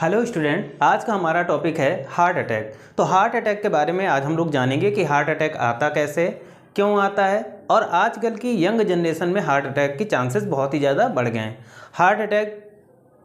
hello student आज का हमारा टॉपिक है हार्ट अटैक तो हार्ट अटैक के बारे में आज हम लोग जानेंगे कि हार्ट अटैक आता कैसे क्यों आता है और आजकल की यंग जनरेशन में हार्ट अटैक के चांसेस बहुत ही ज़्यादा बढ़ गए हैं हार्ट अटैक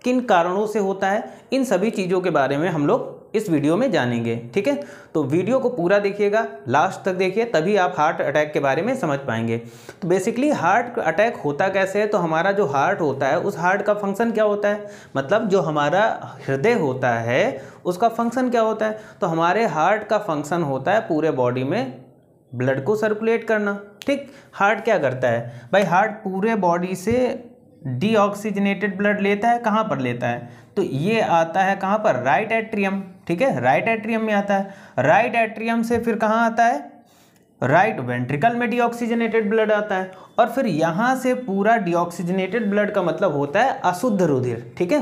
किन कारणों से होता है इन सभी चीज़ों के बारे में हम लोग इस वीडियो में जानेंगे ठीक है तो वीडियो को पूरा देखिएगा लास्ट तक देखिए तभी आप हार्ट अटैक के बारे में समझ पाएंगे तो बेसिकली हार्ट अटैक होता कैसे है तो हमारा जो हार्ट होता है उस हार्ट का फंक्शन क्या होता है मतलब जो हमारा हृदय होता है उसका फंक्शन क्या होता है तो हमारे हार्ट का फंक्शन होता है पूरे बॉडी में ब्लड को सर्कुलेट करना ठीक हार्ट क्या करता है भाई हार्ट पूरे बॉडी से डीऑक्सीजनेटेड ब्लड लेता है कहाँ पर लेता है तो ये आता है कहाँ पर राइट एट्रियम ठीक है राइट एट्रियम में आता है राइट एट्रियम से फिर कहाँ आता है राइट वेंट्रिकल में डीऑक्सीजनेटेड ब्लड आता है और फिर यहाँ से पूरा डीऑक्सीजनेटेड ब्लड का मतलब होता है अशुद्ध रुधिर ठीक है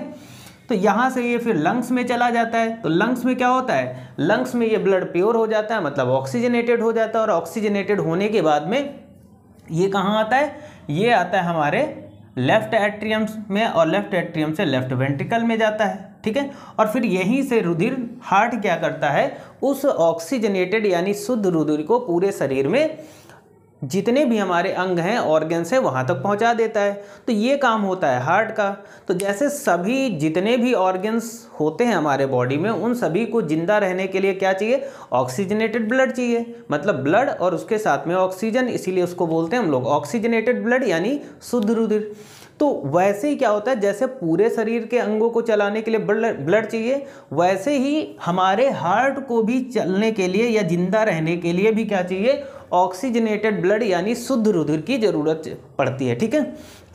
तो यहाँ से ये फिर लंग्स में चला जाता है तो लंग्स में क्या होता है लंग्स में ये ब्लड प्योर हो जाता है मतलब ऑक्सीजनेटेड हो जाता है और ऑक्सीजनेटेड होने के बाद में ये कहाँ आता है ये आता है हमारे लेफ्ट एट्रियम में और लेफ्ट एट्रियम से लेफ्ट वेंट्रिकल में जाता है ठीक है और फिर यहीं से रुधिर हार्ट क्या करता है उस ऑक्सीजनेटेड यानी शुद्ध रुधिर को पूरे शरीर में जितने भी हमारे अंग हैं ऑर्गेन्स हैं वहाँ तक पहुँचा देता है तो ये काम होता है हार्ट का तो जैसे सभी जितने भी ऑर्गन्स होते हैं हमारे बॉडी में उन सभी को ज़िंदा रहने के लिए क्या चाहिए ऑक्सीजनेटेड ब्लड चाहिए मतलब ब्लड और उसके साथ में ऑक्सीजन इसीलिए उसको बोलते हैं हम लोग ऑक्सीजनेटेड ब्लड यानी शुद्ध रुधिर तो वैसे ही क्या होता है जैसे पूरे शरीर के अंगों को चलाने के लिए ब्लड चाहिए वैसे ही हमारे हार्ट को भी चलने के लिए या ज़िंदा रहने के लिए भी क्या चाहिए ऑक्सीजनेटेड ब्लड यानी शुद्ध रुधिर की ज़रूरत पड़ती है ठीक है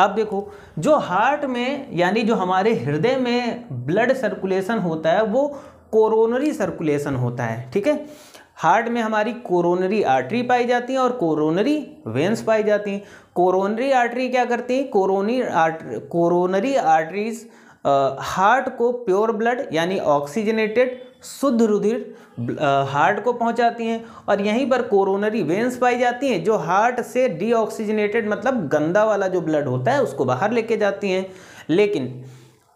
अब देखो जो हार्ट में यानी जो हमारे हृदय में ब्लड सर्कुलेशन होता है वो कोरोनरी सर्कुलेशन होता है ठीक है हार्ट में हमारी कोरोनरी आर्टरी पाई जाती हैं और कोरोनरी वेंस पाई जाती हैं कोरोनरी आर्टरी क्या करती हैं coronary art coronary arteries heart को प्योर ब्लड यानी ऑक्सीजनेटेड शुद्ध रुधिर हार्ट को पहुंचाती हैं और यहीं पर कोरोनरी वेंस पाई जाती हैं जो हार्ट से डीऑक्सीजनेटेड मतलब गंदा वाला जो ब्लड होता है उसको बाहर लेके जाती हैं लेकिन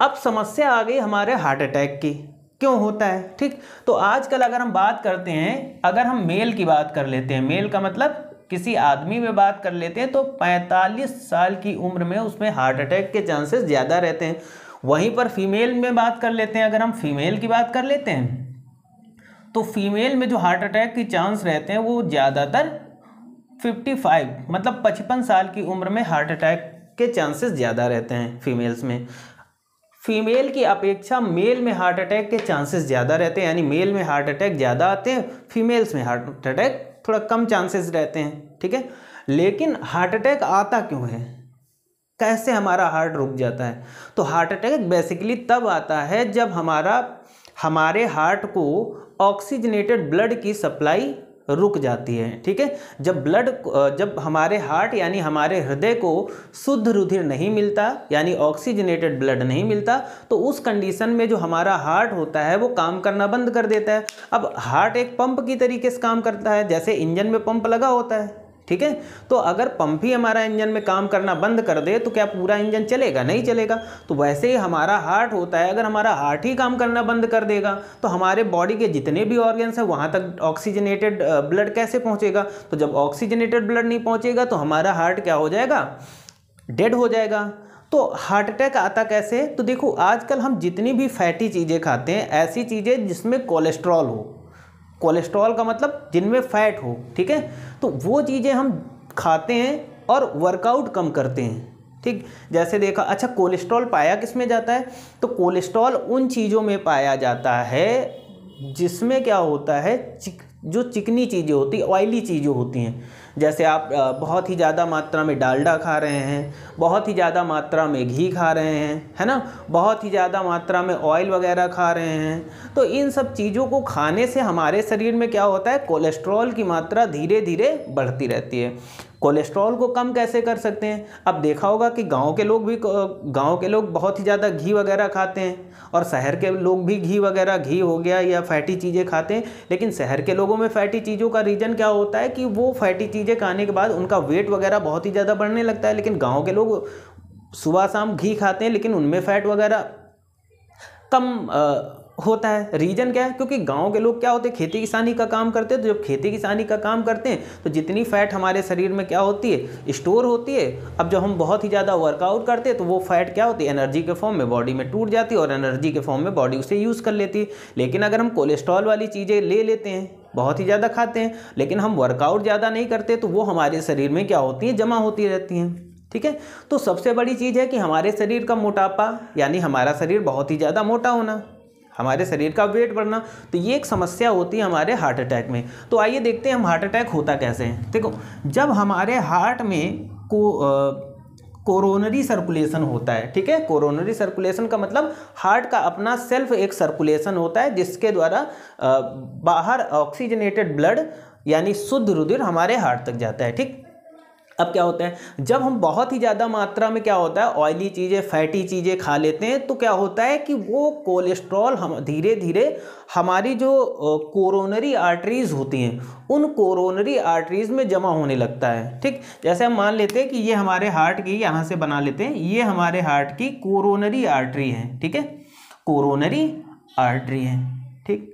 अब समस्या आ गई हमारे हार्ट अटैक की क्यों होता है ठीक तो आजकल अगर हम बात करते हैं अगर हम मेल की बात कर लेते हैं मेल का मतलब किसी आदमी में बात कर लेते हैं तो 45 साल की उम्र में उसमें हार्ट अटैक के चांसेस ज़्यादा रहते हैं वहीं पर फीमेल में बात कर लेते हैं अगर हम फीमेल की बात कर लेते हैं तो फीमेल में जो हार्ट अटैक की चांस रहते हैं वो ज़्यादातर 55 मतलब 55 साल की उम्र में हार्ट अटैक के चांसेस ज़्यादा रहते हैं फीमेल्स में फीमेल की अपेक्षा मेल में हार्ट अटैक के चांसेस ज़्यादा रहते हैं यानी मेल में हार्ट अटैक ज़्यादा आते हैं फीमेल्स में हार्ट अटैक थोड़ा कम चांसेस रहते हैं ठीक है लेकिन हार्ट अटैक आता क्यों है कैसे हमारा हार्ट रुक जाता है तो हार्ट अटैक बेसिकली तब आता है जब हमारा हमारे हार्ट को ऑक्सीजनेटेड ब्लड की सप्लाई रुक जाती है ठीक है जब ब्लड जब हमारे हार्ट यानी हमारे हृदय को शुद्ध रुधिर नहीं मिलता यानी ऑक्सीजनेटेड ब्लड नहीं मिलता तो उस कंडीशन में जो हमारा हार्ट होता है वो काम करना बंद कर देता है अब हार्ट एक पंप की तरीके से काम करता है जैसे इंजन में पंप लगा होता है ठीक है तो अगर पंप ही हमारा इंजन में काम करना बंद कर दे तो क्या पूरा इंजन चलेगा नहीं चलेगा तो वैसे ही हमारा हार्ट होता है अगर हमारा हार्ट ही काम करना बंद कर देगा तो हमारे बॉडी के जितने भी ऑर्गन्स हैं वहाँ तक ऑक्सीजनेटेड ब्लड कैसे पहुँचेगा तो जब ऑक्सीजनेटेड ब्लड नहीं पहुँचेगा तो हमारा हार्ट क्या हो जाएगा डेड हो जाएगा तो हार्ट अटैक आता कैसे तो देखो आजकल हम जितनी भी फैटी चीज़ें खाते हैं ऐसी चीज़ें जिसमें कोलेस्ट्रॉल हो कोलेस्ट्रॉल का मतलब जिनमें फैट हो ठीक है तो वो चीज़ें हम खाते हैं और वर्कआउट कम करते हैं ठीक जैसे देखा अच्छा कोलेस्ट्रॉल पाया किस में जाता है तो कोलेस्ट्रॉल उन चीज़ों में पाया जाता है जिसमें क्या होता है जो चिकनी चीज़ें होती ऑयली चीज़ें होती हैं जैसे आप बहुत ही ज़्यादा मात्रा में डालडा खा रहे हैं बहुत ही ज़्यादा मात्रा में घी खा रहे हैं है ना बहुत ही ज़्यादा मात्रा में ऑयल वगैरह खा रहे हैं तो इन सब चीज़ों को खाने से हमारे शरीर में क्या होता है कोलेस्ट्रॉल की मात्रा धीरे धीरे बढ़ती रहती है कोलेस्ट्रॉल को कम कैसे कर सकते हैं अब देखा होगा कि गांव के लोग भी गांव के लोग बहुत ही ज़्यादा घी वगैरह खाते हैं और शहर के लोग भी घी वगैरह घी हो गया या फैटी चीज़ें खाते हैं लेकिन शहर के लोगों में फैटी चीज़ों का रीज़न क्या होता है कि वो फैटी चीज़ें खाने के बाद उनका वेट वगैरह बहुत ही ज़्यादा बढ़ने लगता है लेकिन गाँव के लोग सुबह शाम घी खाते हैं लेकिन उनमें फैट वगैरह कम आ, होता है रीज़न क्या है क्योंकि गांव के लोग क्या होते हैं खेती किसानी का काम करते हैं तो जब खेती किसानी का काम करते हैं तो जितनी फैट हमारे शरीर में क्या होती है स्टोर होती है अब जब हम बहुत ही ज़्यादा वर्कआउट करते हैं तो वो फैट क्या होती है एनर्जी के फॉर्म में बॉडी में टूट जाती है और एनर्जी के फॉर्म में बॉडी उसे यूज़ कर लेती है लेकिन अगर हम कोलेस्ट्रॉल वाली चीज़ें ले लेते हैं बहुत ही ज़्यादा खाते हैं लेकिन हम वर्कआउट ज़्यादा नहीं करते तो वो हमारे शरीर में क्या होती हैं जमा होती रहती हैं ठीक है तो सबसे बड़ी चीज़ है कि हमारे शरीर का मोटापा यानी हमारा शरीर बहुत ही ज़्यादा मोटा होना हमारे शरीर का वेट बढ़ना तो ये एक समस्या होती है हमारे हार्ट अटैक में तो आइए देखते हैं हम हार्ट अटैक होता कैसे है देखो जब हमारे हार्ट में को आ, कोरोनरी सर्कुलेशन होता है ठीक है कोरोनरी सर्कुलेशन का मतलब हार्ट का अपना सेल्फ एक सर्कुलेशन होता है जिसके द्वारा बाहर ऑक्सीजनेटेड ब्लड यानी शुद्ध रुधिर हमारे हार्ट तक जाता है ठीक अब क्या होता है जब हम बहुत ही ज़्यादा मात्रा में क्या होता है ऑयली चीज़ें फैटी चीज़ें खा लेते हैं तो क्या होता है कि वो कोलेस्ट्रॉल हम धीरे धीरे हमारी जो कोरोनरी आर्टरीज़ होती हैं उन कोरोनरी आर्टरीज़ में जमा होने लगता है ठीक जैसे हम मान लेते हैं कि ये हमारे हार्ट की यहाँ से बना लेते हैं ये हमारे हार्ट की कोरोनरी आर्टरी है ठीक है कोरोनरी आर्टरी है ठीक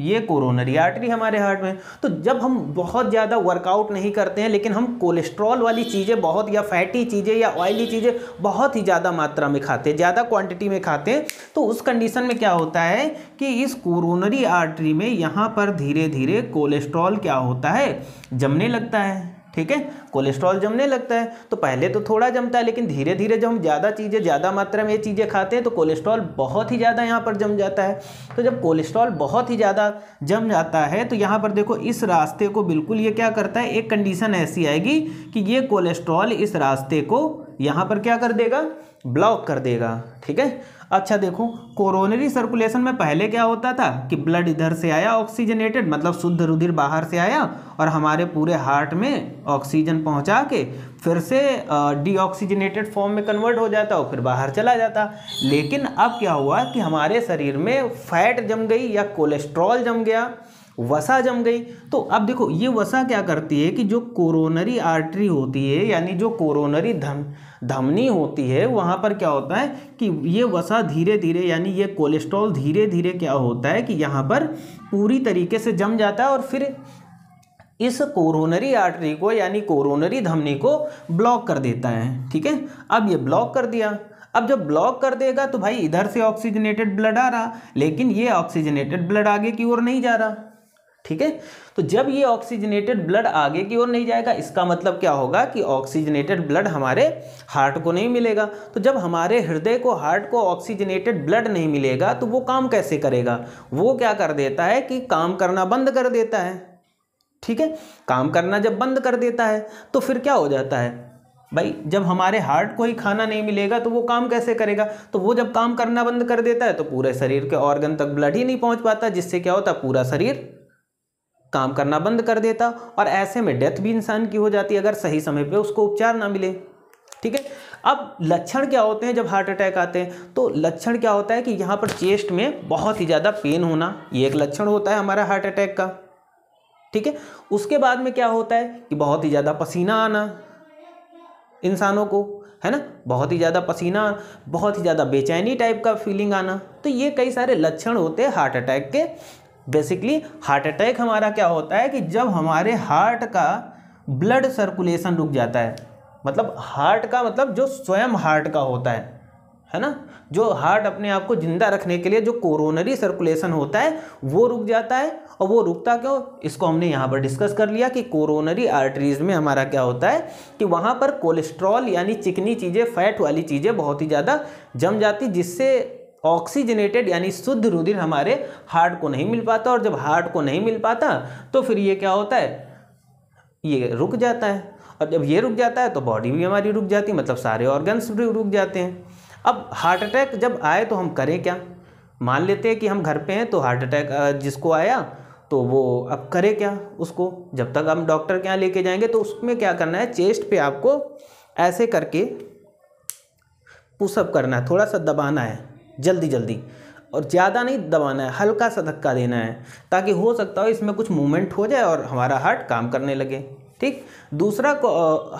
ये कोरोनरी आर्टरी हमारे हार्ट में तो जब हम बहुत ज़्यादा वर्कआउट नहीं करते हैं लेकिन हम कोलेस्ट्रॉल वाली चीज़ें बहुत या फैटी चीज़ें या ऑयली चीज़ें बहुत ही ज़्यादा मात्रा में खाते हैं ज़्यादा क्वांटिटी में खाते हैं तो उस कंडीशन में क्या होता है कि इस कोरोनरी आर्टरी में यहाँ पर धीरे धीरे कोलेस्ट्रॉल क्या होता है जमने लगता है ठीक है कोलेस्ट्रॉल जमने लगता है तो पहले तो थोड़ा जमता है लेकिन धीरे धीरे जब हम ज़्यादा चीज़ें ज़्यादा मात्रा में ये चीज़ें खाते हैं तो कोलेस्ट्रॉल बहुत ही ज़्यादा यहाँ पर जम जाता है तो जब कोलेस्ट्रॉल बहुत ही ज़्यादा जम जाता है तो यहाँ पर देखो इस रास्ते को बिल्कुल ये क्या करता है एक कंडीशन ऐसी आएगी कि ये कोलेस्ट्रॉल इस रास्ते को यहाँ पर क्या कर देगा ब्लॉक कर देगा ठीक है अच्छा देखो कोरोनरी सर्कुलेशन में पहले क्या होता था कि ब्लड इधर से आया ऑक्सीजनेटेड मतलब शुद्ध रुधिर बाहर से आया और हमारे पूरे हार्ट में ऑक्सीजन पहुंचा के फिर से डीऑक्सीजनेटेड फॉर्म में कन्वर्ट हो जाता और फिर बाहर चला जाता लेकिन अब क्या हुआ कि हमारे शरीर में फैट जम गई या कोलेस्ट्रॉल जम गया वसा जम गई तो अब देखो ये वसा क्या करती है कि जो कोरोनरी आर्टरी होती है यानी जो कोरोनरी धम धमनी होती है वहाँ पर क्या होता है कि ये वसा धीरे धीरे यानी ये कोलेस्ट्रॉल धीरे धीरे क्या होता है कि यहाँ पर पूरी तरीके से जम जाता है और फिर इस कोरोनरी आर्टरी को यानी कोरोनरी धमनी को ब्लॉक कर देता है ठीक है अब ये ब्लॉक कर दिया अब जब ब्लॉक कर देगा तो भाई इधर से ऑक्सीजनेटेड ब्लड आ रहा लेकिन ये ऑक्सीजनेटेड ब्लड आगे की ओर नहीं जा रहा ठीक है तो जब ये ऑक्सीजनेटेड ब्लड आगे की ओर नहीं जाएगा इसका मतलब क्या होगा कि ऑक्सीजनेटेड ब्लड हमारे हार्ट को नहीं मिलेगा तो जब हमारे हृदय को हार्ट को ऑक्सीजनेटेड ब्लड नहीं मिलेगा तो वो काम कैसे करेगा वो क्या कर देता है कि काम करना बंद कर देता है ठीक है काम करना जब बंद कर देता है तो फिर क्या हो जाता है भाई जब हमारे हार्ट को ही खाना नहीं मिलेगा तो वो काम कैसे करेगा तो वो जब काम करना बंद कर देता है तो पूरे शरीर के ऑर्गन तक ब्लड ही नहीं पहुंच पाता जिससे क्या होता है पूरा शरीर काम करना बंद कर देता और ऐसे में डेथ भी इंसान की हो जाती अगर सही समय पर उसको उपचार ना मिले ठीक है अब लक्षण क्या होते हैं जब हार्ट अटैक आते हैं तो लक्षण क्या होता है कि यहाँ पर चेस्ट में बहुत ही ज़्यादा पेन होना ये एक लक्षण होता है हमारा हार्ट अटैक का ठीक है उसके बाद में क्या होता है कि बहुत ही ज़्यादा पसीना आना इंसानों को है ना बहुत ही ज़्यादा पसीना बहुत ही ज़्यादा बेचैनी टाइप का फीलिंग आना तो ये कई सारे लक्षण होते हैं हार्ट अटैक के बेसिकली हार्ट अटैक हमारा क्या होता है कि जब हमारे हार्ट का ब्लड सर्कुलेशन रुक जाता है मतलब हार्ट का मतलब जो स्वयं हार्ट का होता है है ना जो हार्ट अपने आप को ज़िंदा रखने के लिए जो कोरोनरी सर्कुलेशन होता है वो रुक जाता है और वो रुकता क्यों इसको हमने यहाँ पर डिस्कस कर लिया कि कोरोनरी आर्टरीज में हमारा क्या होता है कि वहाँ पर कोलेस्ट्रॉल यानी चिकनी चीज़ें फैट वाली चीज़ें बहुत ही ज़्यादा जम जाती जिससे ऑक्सीजनेटेड यानी शुद्ध रुधिर हमारे हार्ट को नहीं मिल पाता और जब हार्ट को नहीं मिल पाता तो फिर ये क्या होता है ये रुक जाता है और जब ये रुक जाता है तो बॉडी भी हमारी रुक जाती है मतलब सारे ऑर्गन्स भी रुक जाते हैं अब हार्ट अटैक जब आए तो हम करें क्या मान लेते हैं कि हम घर पे हैं तो हार्ट अटैक जिसको आया तो वो अब करे क्या उसको जब तक हम डॉक्टर के यहाँ लेके जाएंगे तो उसमें क्या करना है चेस्ट पे आपको ऐसे करके पुशअप करना है थोड़ा सा दबाना है जल्दी जल्दी और ज़्यादा नहीं दबाना है हल्का सा धक्का देना है ताकि हो सकता हो इसमें कुछ मूवमेंट हो जाए और हमारा हार्ट काम करने लगे ठीक दूसरा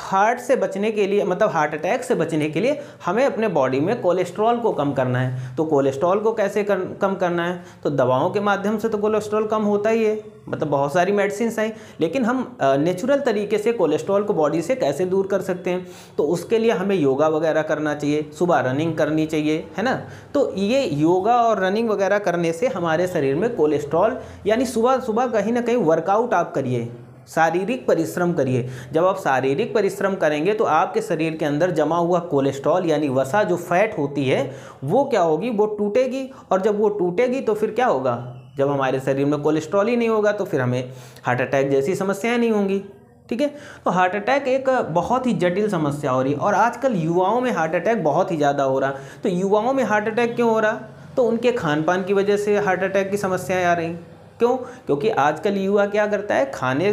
हार्ट से बचने के लिए मतलब हार्ट अटैक से बचने के लिए हमें अपने बॉडी में कोलेस्ट्रॉल को कम करना है तो कोलेस्ट्रॉल को कैसे कर, कम करना है तो दवाओं के माध्यम से तो कोलेस्ट्रॉल कम होता ही है मतलब बहुत सारी मेडिसिन हैं लेकिन हम नेचुरल तरीके से कोलेस्ट्रॉल को बॉडी से कैसे दूर कर सकते हैं तो उसके लिए हमें योगा वगैरह करना चाहिए सुबह रनिंग करनी चाहिए है ना तो ये योगा और रनिंग वगैरह करने से हमारे शरीर में कोलेस्ट्रॉल यानी सुबह सुबह कहीं ना कहीं वर्कआउट आप करिए शारीरिक परिश्रम करिए जब आप शारीरिक परिश्रम करेंगे तो आपके शरीर के अंदर जमा हुआ कोलेस्ट्रॉल यानी वसा जो फैट होती है वो क्या होगी वो टूटेगी और जब वो टूटेगी तो फिर क्या होगा जब हमारे शरीर में कोलेस्ट्रॉल ही नहीं होगा तो फिर हमें हार्ट अटैक जैसी समस्याएँ नहीं होंगी ठीक है तो हार्ट अटैक एक बहुत ही जटिल समस्या हो रही है और आजकल युवाओं में हार्ट अटैक बहुत ही ज़्यादा हो रहा तो युवाओं में हार्ट अटैक क्यों हो रहा तो उनके खान पान की वजह से हार्ट अटैक की समस्याएँ आ रही क्यों क्योंकि आजकल युवा क्या करता है खाने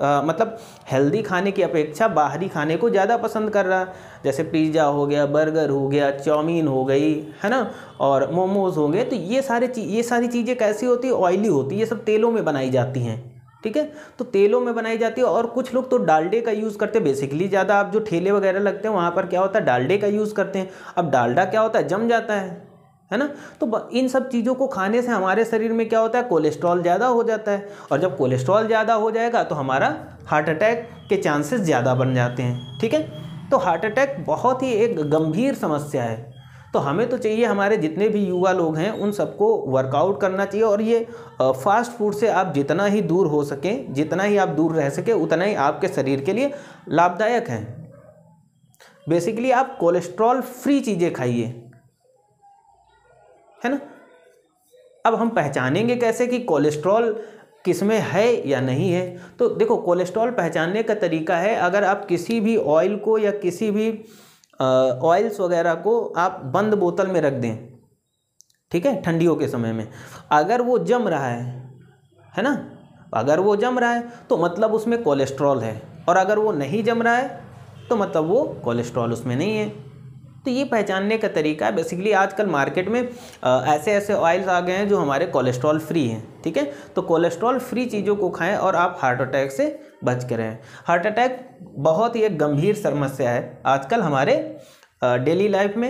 आ, मतलब हेल्दी खाने की अपेक्षा बाहरी खाने को ज़्यादा पसंद कर रहा है जैसे पिज़्ज़ा हो गया बर्गर हो गया चाउमीन हो गई है ना और मोमोज़ हो गए तो ये सारे चीज ये सारी चीज़ें कैसी होती है ऑयली होती ये सब तेलों में बनाई जाती हैं ठीक है तो तेलों में बनाई जाती है और कुछ लोग तो डालडे का यूज़ करते हैं बेसिकली ज़्यादा आप जो ठेले वगैरह लगते हैं वहाँ पर क्या होता है डालडे का यूज़ करते हैं अब डालडा क्या होता है जम जाता है है ना तो इन सब चीज़ों को खाने से हमारे शरीर में क्या होता है कोलेस्ट्रॉल ज़्यादा हो जाता है और जब कोलेस्ट्रॉल ज़्यादा हो जाएगा तो हमारा हार्ट अटैक के चांसेस ज़्यादा बन जाते हैं ठीक है तो हार्ट अटैक बहुत ही एक गंभीर समस्या है तो हमें तो चाहिए हमारे जितने भी युवा लोग हैं उन सबको वर्कआउट करना चाहिए और ये फास्ट फूड से आप जितना ही दूर हो सकें जितना ही आप दूर रह सकें उतना ही आपके शरीर के लिए लाभदायक हैं बेसिकली आप कोलेस्ट्रॉल फ्री चीज़ें खाइए है ना अब हम पहचानेंगे कैसे कि कोलेस्ट्रॉल किस में है या नहीं है तो देखो कोलेस्ट्रॉल पहचानने का तरीका है अगर आप किसी भी ऑयल को या किसी भी ऑयल्स वगैरह को आप बंद बोतल में रख दें ठीक है ठंडियों के समय में अगर वो जम रहा है है ना अगर वो जम रहा है तो मतलब उसमें कोलेस्ट्रॉल है और अगर वो नहीं जम रहा है तो मतलब वो कोलेस्ट्रॉल उसमें नहीं है तो ये पहचानने का तरीका है बेसिकली आजकल मार्केट में ऐसे ऐसे ऑयल्स आ गए हैं जो हमारे कोलेस्ट्रॉल फ्री हैं ठीक है तो कोलेस्ट्रॉल फ्री चीज़ों को खाएं और आप हार्ट अटैक से बच के रहें हार्ट अटैक बहुत ही एक गंभीर समस्या है आजकल हमारे डेली लाइफ में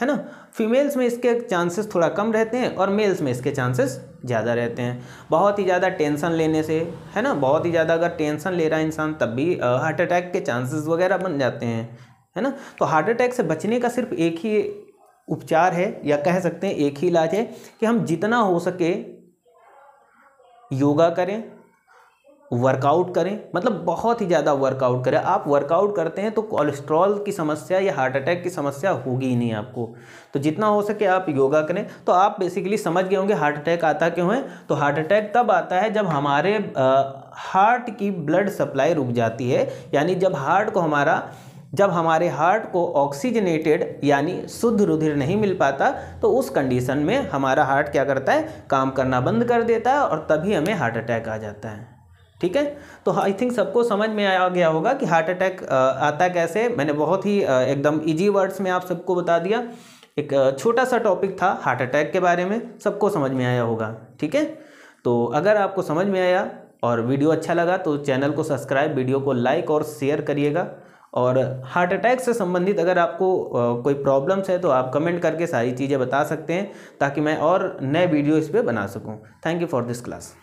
है ना फीमेल्स में इसके चांसेस थोड़ा कम रहते हैं और मेल्स में इसके चांसेस ज़्यादा रहते हैं बहुत ही ज़्यादा टेंशन लेने से है ना बहुत ही ज़्यादा अगर टेंशन ले रहा है इंसान तब भी हार्ट अटैक के चांसेस वगैरह बन जाते हैं है ना तो हार्ट अटैक से बचने का सिर्फ एक ही उपचार है या कह सकते हैं एक ही इलाज है कि हम जितना हो सके योगा करें वर्कआउट करें मतलब बहुत ही ज़्यादा वर्कआउट करें आप वर्कआउट करते हैं तो कोलेस्ट्रॉल की समस्या या हार्ट अटैक की समस्या होगी ही नहीं आपको तो जितना हो सके आप योगा करें तो आप बेसिकली समझ गए होंगे हार्ट अटैक आता क्यों है तो हार्ट अटैक तब आता है जब हमारे हार्ट की ब्लड सप्लाई रुक जाती है यानी जब हार्ट को हमारा जब हमारे हार्ट को ऑक्सीजनेटेड यानी शुद्ध रुधिर नहीं मिल पाता तो उस कंडीशन में हमारा हार्ट क्या करता है काम करना बंद कर देता है और तभी हमें हार्ट अटैक आ जाता है ठीक है तो आई थिंक सबको समझ में आ गया होगा कि हार्ट अटैक आता कैसे मैंने बहुत ही एकदम इजी वर्ड्स में आप सबको बता दिया एक छोटा सा टॉपिक था हार्ट अटैक के बारे में सबको समझ में आया होगा ठीक है तो अगर आपको समझ में आया और वीडियो अच्छा लगा तो चैनल को सब्सक्राइब वीडियो को लाइक और शेयर करिएगा और हार्ट अटैक से संबंधित अगर आपको कोई प्रॉब्लम्स है तो आप कमेंट करके सारी चीज़ें बता सकते हैं ताकि मैं और नए वीडियो इस पर बना सकूँ thank you for this class